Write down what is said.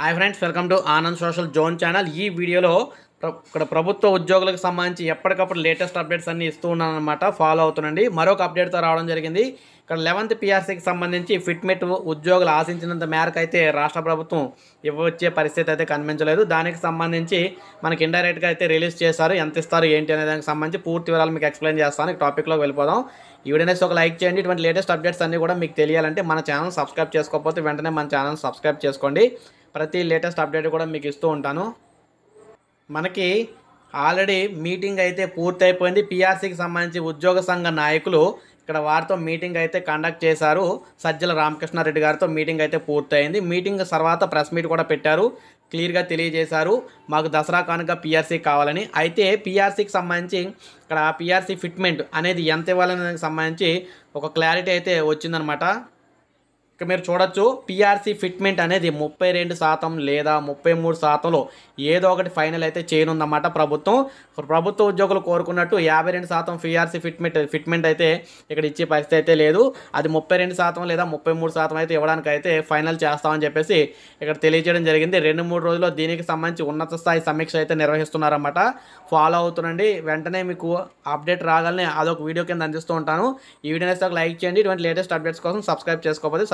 hi friends welcome to Anand social zone channel ఈ వీడియోలో ఇక్కడ ప్రభుత్వ ఉద్యోగులకు సంబంధించి ఎప్పటికప్పుడు లేటెస్ట్ అప్డేట్స్ అన్నీ ఇస్తూ ఉన్నాను అనమాట ఫాలో అవుతుండండి మరొక అప్డేట్తో రావడం జరిగింది ఇక్కడ లెవెంత్ పిఆర్సీకి సంబంధించి ఫిట్మెట్ ఉద్యోగులు ఆశించినంత మేరకు అయితే రాష్ట్ర ప్రభుత్వం ఇవ్వచ్చే పరిస్థితి అయితే కనిపించలేదు దానికి సంబంధించి మనకి ఇండైరెక్ట్గా అయితే రిలీజ్ చేశారు ఎంత ఇస్తారు ఏంటి అనే దానికి సంబంధించి పూర్తి వివరాలు మీకు ఎక్స్ప్లెయిన్ చేస్తాను టాపిక్లోకి వెళ్ళిపోదాం ఈ ఒక లైక్ చేయండి ఇటువంటి లేటెస్ట్ అప్డేట్స్ అన్నీ కూడా మీకు తెలియాలంటే మన ఛానల్ సబ్స్క్రైబ్ చేసుకోకపోతే వెంటనే మన ఛానల్ సబ్స్క్రైబ్ చేసుకోండి ప్రతి లేటెస్ట్ అప్డేట్ కూడా మీకు ఇస్తూ ఉంటాను మనకి ఆల్రెడీ మీటింగ్ అయితే పూర్తయిపోయింది పిఆర్సీకి సంబంధించి ఉద్యోగ సంఘ నాయకులు ఇక్కడ వారితో మీటింగ్ అయితే కండక్ట్ చేశారు సజ్జల రామకృష్ణారెడ్డి గారితో మీటింగ్ అయితే పూర్తయింది మీటింగ్ తర్వాత ప్రెస్ మీట్ కూడా పెట్టారు క్లియర్గా తెలియజేశారు మాకు దసరా కానుక పిఆర్సీ కావాలని అయితే పిఆర్సీకి సంబంధించి ఇక్కడ పిఆర్సీ ఫిట్మెంట్ అనేది ఎంత ఇవ్వాలనే సంబంధించి ఒక క్లారిటీ అయితే వచ్చిందనమాట ఇక మీరు చూడొచ్చు పీఆర్సీ ఫిట్మెంట్ అనేది ముప్పై రెండు శాతం లేదా ముప్పై మూడు శాతంలో ఏదో ఒకటి ఫైనల్ అయితే చేయనుందన్నమాట ప్రభుత్వం ప్రభుత్వ ఉద్యోగులు కోరుకున్నట్టు యాభై రెండు శాతం పీఆర్సీ ఫిట్మెంట్ ఫిట్మెంట్ అయితే ఇక్కడ ఇచ్చే పరిస్థితి అయితే లేదు అది ముప్పై రెండు శాతం లేదా ముప్పై మూడు శాతం అయితే ఇవ్వడానికి అయితే ఫైనల్ చేస్తామని చెప్పేసి ఇక్కడ తెలియజేయడం జరిగింది రెండు మూడు రోజుల్లో దీనికి సంబంధించి ఉన్నత స్థాయి సమీక్ష అయితే నిర్వహిస్తున్నారన్నమాట ఫాలో అవుతుండండి వెంటనే మీకు అప్డేట్ రాగానే అదొక వీడియో కింద అందిస్తూ ఉంటాను ఈ వీడియో నేస్తే ఒక లైక్ చేయండి ఇటువంటి లేటెస్ట్ అప్డేట్స్ కోసం సబ్స్క్రైబ్ చేసుకోకపోతే